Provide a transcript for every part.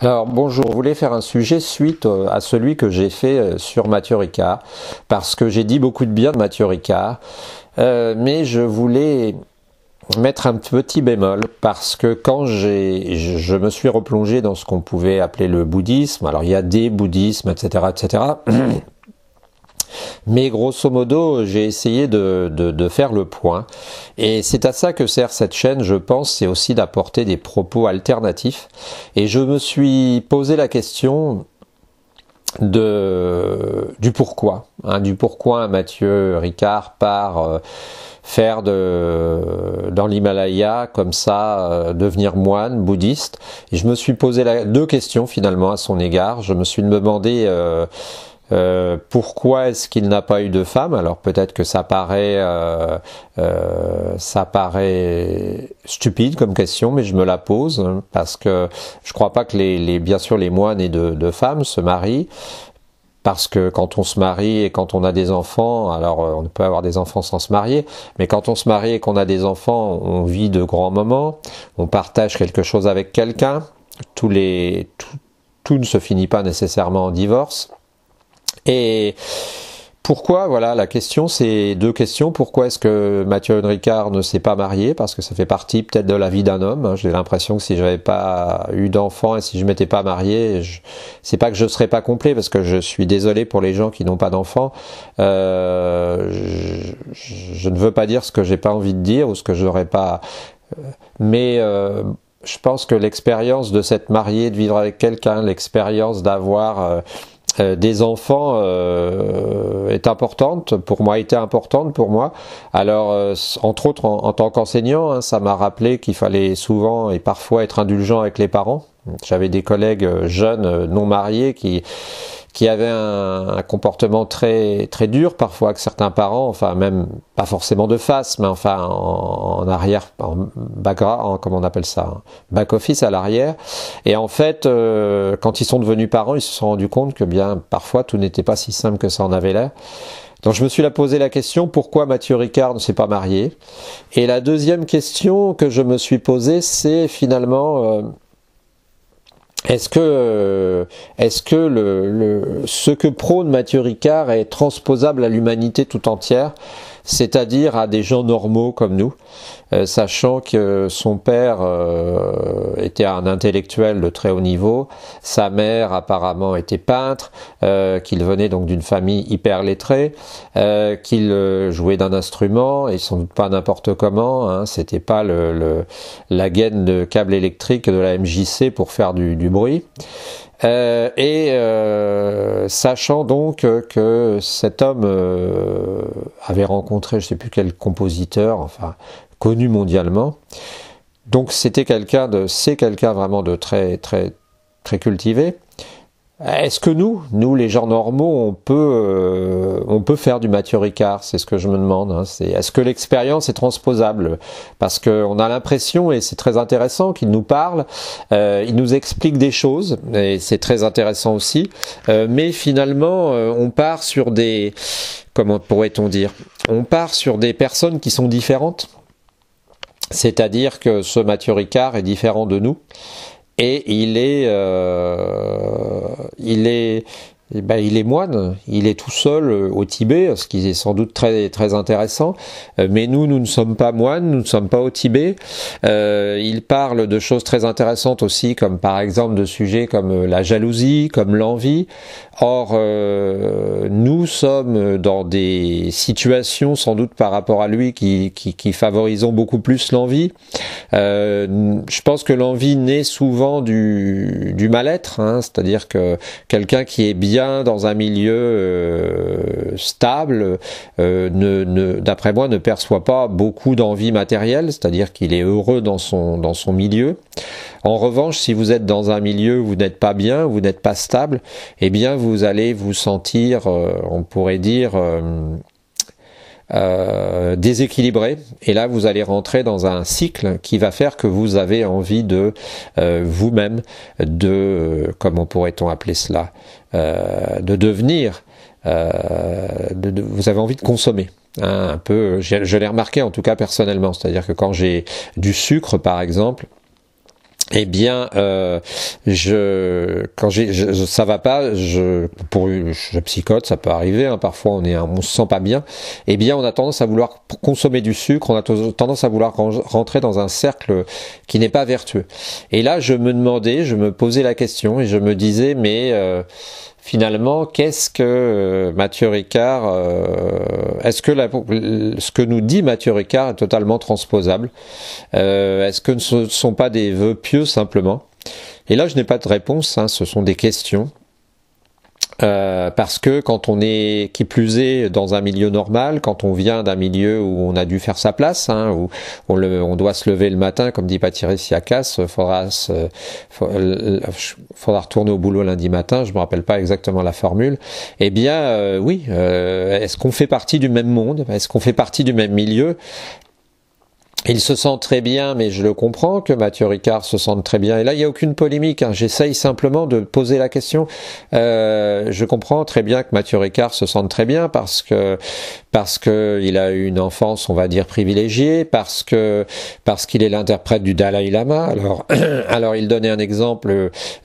Alors bonjour, je voulais faire un sujet suite euh, à celui que j'ai fait euh, sur Mathieu Ricard, parce que j'ai dit beaucoup de bien de Mathieu Ricard, euh, mais je voulais mettre un petit bémol, parce que quand j'ai, je me suis replongé dans ce qu'on pouvait appeler le bouddhisme, alors il y a des bouddhismes, etc., etc., Mais grosso modo, j'ai essayé de, faire le point. Et c'est à ça que sert cette chaîne, je pense, c'est aussi d'apporter des propos alternatifs. Et je me suis posé la question de, du pourquoi. Hein, du pourquoi Mathieu Ricard part... Euh, faire de dans l'Himalaya comme ça euh, devenir moine bouddhiste et je me suis posé deux questions finalement à son égard je me suis demandé euh, euh, pourquoi est-ce qu'il n'a pas eu de femme Alors peut-être que ça paraît, euh, euh, ça paraît stupide comme question, mais je me la pose hein, parce que je crois pas que les, bien sûr les moines et de, de femmes se marient parce que quand on se marie et quand on a des enfants, alors on ne peut avoir des enfants sans se marier, mais quand on se marie et qu'on a des enfants, on vit de grands moments, on partage quelque chose avec quelqu'un, tout ne se finit pas nécessairement en divorce. Et pourquoi Voilà, la question, c'est deux questions. Pourquoi est-ce que Mathieu Henricard ne s'est pas marié Parce que ça fait partie peut-être de la vie d'un homme. Hein. J'ai l'impression que si je n'avais pas eu d'enfant et si je m'étais pas marié, je... c'est pas que je serais pas complet, parce que je suis désolé pour les gens qui n'ont pas d'enfant. Euh, je... ne veux pas dire ce que j'ai pas envie de dire ou ce que j'aurais pas. Euh, mais euh, je pense que l'expérience de s'être marié, de vivre avec quelqu'un, l'expérience d'avoir euh, des enfants euh, est importante pour moi, était importante pour moi. Alors, euh, entre autres, en, tant qu'enseignant, hein, ça m'a rappelé qu'il fallait souvent et parfois être indulgent avec les parents. J'avais des collègues jeunes non mariés qui qui avait un, comportement très très dur parfois que certains parents, enfin même pas forcément de face, mais enfin en, arrière, en back, en, comment on appelle ça, hein, back office à l'arrière. Et en fait, euh, quand ils sont devenus parents, ils se sont rendus compte que bien parfois tout n'était pas si simple que ça en avait l'air. Donc je me suis là posé la question pourquoi Mathieu Ricard ne s'est pas marié. Et la deuxième question que je me suis posée, c'est finalement euh, est-ce que, euh, est-ce que le, le, ce que prône Mathieu Ricard est transposable à l'humanité tout entière c'est-à-dire à des gens normaux comme nous, euh, sachant que son père euh, était un intellectuel de très haut niveau, sa mère apparemment était peintre, euh, qu'il venait donc d'une famille hyper lettrée, qu'il jouait d'un instrument et sans doute pas n'importe comment, hein, c'était pas le, la gaine de câble électrique de la MJC pour faire du bruit. Euh, et euh, sachant donc que cet homme euh, avait rencontré, je ne sais plus quel compositeur, enfin connu mondialement, donc c'était quelqu'un de, c'est quelqu'un vraiment de très très très cultivé. Euh, est-ce que nous, nous les gens normaux, on peut, euh, on peut faire du Mathieu Ricard C'est ce que je me demande. Hein. C'est, est-ce que l'expérience est transposable Parce qu'on a l'impression, et c'est très intéressant, qu'il nous parle, euh, il nous explique des choses, et c'est très intéressant aussi. mais finalement, on part sur des, comment pourrait-on dire On part sur des personnes qui sont différentes. C'est-à-dire que ce Mathieu Ricard est différent de nous et il est, euh, il est, eh ben, il est moine, il est tout seul euh, au Tibet, ce qui est sans doute très très intéressant. Euh, mais nous, nous ne sommes pas moines, nous ne sommes pas au Tibet. Euh, il parle de choses très intéressantes aussi, comme par exemple de sujets comme la jalousie, comme l'envie. Or, nous sommes dans des situations, sans doute par rapport à lui, qui, qui, favorisons beaucoup plus l'envie. je pense que l'envie naît souvent du, du mal-être, hein. c'est-à-dire que quelqu'un qui est bien dans un milieu euh, stable, euh, ne, d'après moi, ne perçoit pas beaucoup d'envie matérielle, c'est-à-dire qu'il est heureux dans son, dans son milieu. En revanche, si vous êtes dans un milieu où vous n'êtes pas bien, vous n'êtes pas stable, eh bien vous allez vous sentir, euh, on pourrait dire, euh, déséquilibré. Et là, vous allez rentrer dans un cycle qui va faire que vous avez envie de euh, vous-même de, euh, comment pourrait-on appeler cela, de devenir, vous avez envie de consommer. Hein, un peu, je l'ai remarqué en tout cas personnellement, c'est-à-dire que quand j'ai du sucre par exemple, eh bien, euh, je, quand j'ai, je, ça va pas, je, pour, je psychote, ça peut arriver. Hein, parfois, on est, on se sent pas bien. Eh bien, on a tendance à vouloir consommer du sucre, on a tendance à vouloir rentrer dans un cercle qui n'est pas vertueux. Et là, je me demandais, je me posais la question et je me disais, mais euh, finalement, qu'est-ce que euh, Mathieu Ricard euh, Est-ce que ce que nous dit Mathieu Ricard est totalement transposable Est-ce que ne sont pas des vœux pieux simplement Et là, je n'ai pas de réponse, hein, ce sont des questions. Euh, parce que quand on est qui plus est dans un milieu normal, quand on vient d'un milieu où on a dû faire sa place, hein, où on, doit se lever le matin, comme dit Patrice Siakas, euh, faudra, se, euh, faudra retourner au boulot lundi matin, je me rappelle pas exactement la formule. Eh bien, oui, est-ce qu'on fait partie du même monde Est-ce qu'on fait partie du même milieu il se sent très bien, mais je le comprends que Mathieu Ricard se sente très bien. Et là, il n'y a aucune polémique. Hein. J'essaye simplement de poser la question. Euh, je comprends très bien que Mathieu Ricard se sente très bien parce que parce que a eu une enfance, on va dire privilégiée, parce que parce qu'il est l'interprète du Dalai Lama. Alors alors il donnait un exemple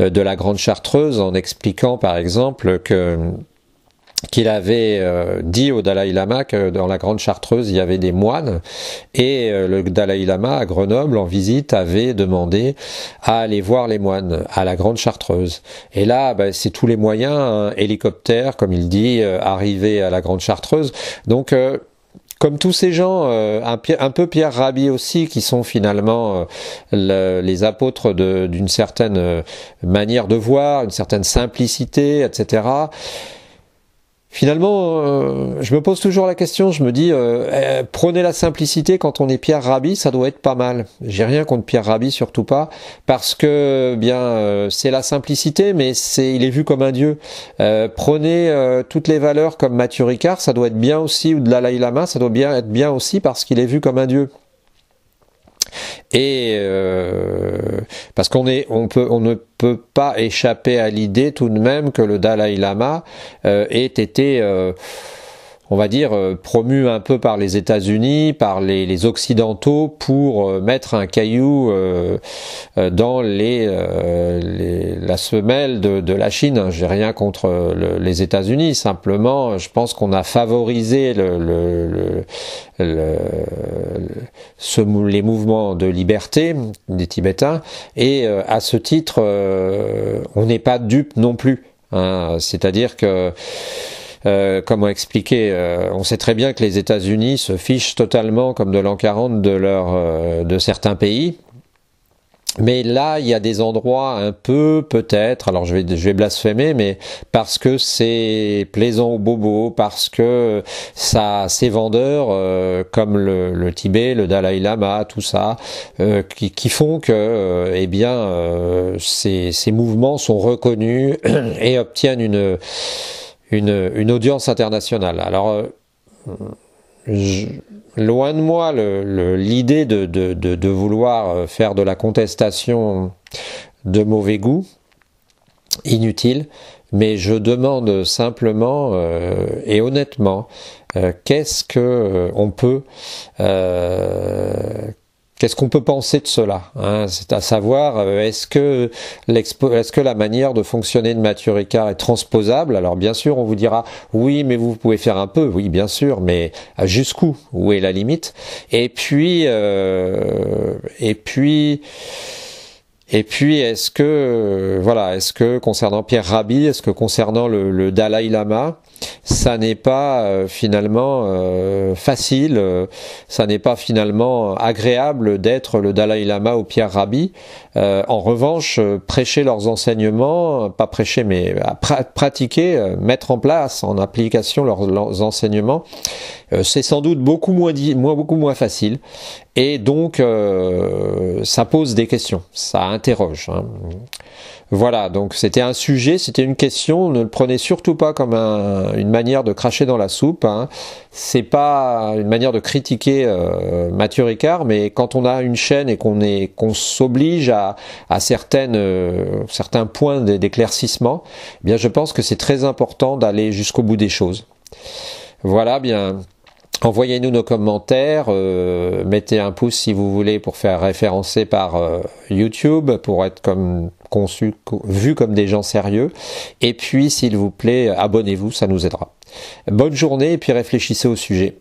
euh, de la Grande Chartreuse en expliquant par exemple que qu'il avait euh, dit au Dalai Lama que dans la Grande Chartreuse, il y avait des moines, et euh, le Dalai Lama à Grenoble, en visite, avait demandé à aller voir les moines à la Grande Chartreuse. Et là, bah, c'est tous les moyens, hein, hélicoptère, comme il dit, euh, arriver à la Grande Chartreuse. Donc, comme tous ces gens, un, peu Pierre Rabhi aussi, qui sont finalement les apôtres d'une certaine manière de voir, une certaine simplicité, etc. Finalement, euh, je me pose toujours la question, je me dis, euh, euh, prenez la simplicité quand on est Pierre Rabhi, ça doit être pas mal. J'ai rien contre Pierre Rabhi, surtout pas, parce que bien c'est la simplicité, mais c'est il est vu comme un dieu. prenez toutes les valeurs comme Mathieu Ricard, ça doit être bien aussi, ou de la Lama, ça doit bien être bien aussi parce qu'il est vu comme un dieu et euh, parce qu'on est, on peut, on ne peut pas échapper à l'idée tout de même que le Dalai Lama euh, ait été euh, on va dire, euh, promu un peu par les États-Unis, par les, Occidentaux, pour euh, mettre un caillou euh, dans les, la semelle de, la Chine. J'ai rien contre les États-Unis, simplement, je pense qu'on a favorisé le, les mouvements de liberté des Tibétains, et à ce titre, on n'est pas dupe non plus. Hein. C'est-à-dire que euh, comment expliquer euh, On sait très bien que les États-Unis se fichent totalement, comme de l'an 40, de, leur, euh, de certains pays. Mais là, il y a des endroits un peu, peut-être, alors je vais, je vais blasphémer, mais parce que c'est plaisant au bobo, parce que ça, ces vendeurs, euh, comme le, Tibet, le Dalai Lama, tout ça, qui, font que, eh bien, ces, ces mouvements sont reconnus et obtiennent une une, audience internationale. Alors, euh, loin de moi l'idée de, vouloir euh, faire de la contestation de mauvais goût, inutile, mais je demande simplement euh, et honnêtement qu'est-ce que on peut Qu'est-ce qu'on peut penser de cela hein C'est à savoir, euh, est-ce que, est que la manière de fonctionner de Mathieu Ricard est transposable Alors bien sûr, on vous dira, oui, mais vous pouvez faire un peu, oui, bien sûr, mais jusqu'où Où est la limite Et puis, euh, et puis... Et puis, est-ce que, voilà, est-ce que concernant Pierre Rabhi, est-ce que concernant le, le Dalai Lama, ça n'est pas euh, finalement euh, facile, euh, ça n'est pas finalement agréable d'être le Dalai Lama ou Pierre Rabhi. en revanche, prêcher leurs enseignements, pas prêcher mais pratiquer, mettre en place, en application leurs, enseignements, c'est sans doute beaucoup moins, moins, beaucoup moins facile. Et donc, euh, ça pose des questions, ça interroge. Hein. Voilà, donc c'était un sujet, c'était une question. Ne le prenez surtout pas comme une manière de cracher dans la soupe. Hein. C'est pas une manière de critiquer euh, Mathieu Ricard, mais quand on a une chaîne et qu'on est qu'on s'oblige à, certaines euh, certains points d'éclaircissement, eh bien je pense que c'est très important d'aller jusqu'au bout des choses. Voilà, bien. Envoyez-nous nos commentaires, euh, mettez un pouce si vous voulez pour faire référencer par euh, YouTube, pour être comme conçu, vu comme des gens sérieux. Et puis, s'il vous plaît, abonnez-vous, ça nous aidera. Bonne journée et puis réfléchissez au sujet.